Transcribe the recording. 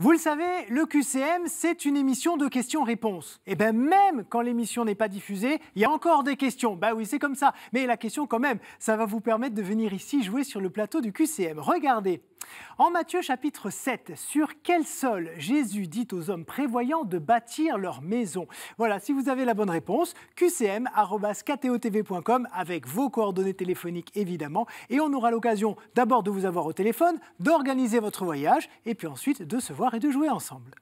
Vous le savez, le QCM, c'est une émission de questions-réponses. Et eh bien même quand l'émission n'est pas diffusée, il y a encore des questions. Ben oui, c'est comme ça. Mais la question quand même, ça va vous permettre de venir ici jouer sur le plateau du QCM. Regardez. En Matthieu chapitre 7, sur quel sol Jésus dit aux hommes prévoyants de bâtir leur maison Voilà, si vous avez la bonne réponse, qcm.ktotv.com avec vos coordonnées téléphoniques évidemment. Et on aura l'occasion d'abord de vous avoir au téléphone, d'organiser votre voyage et puis ensuite de se voir et de jouer ensemble.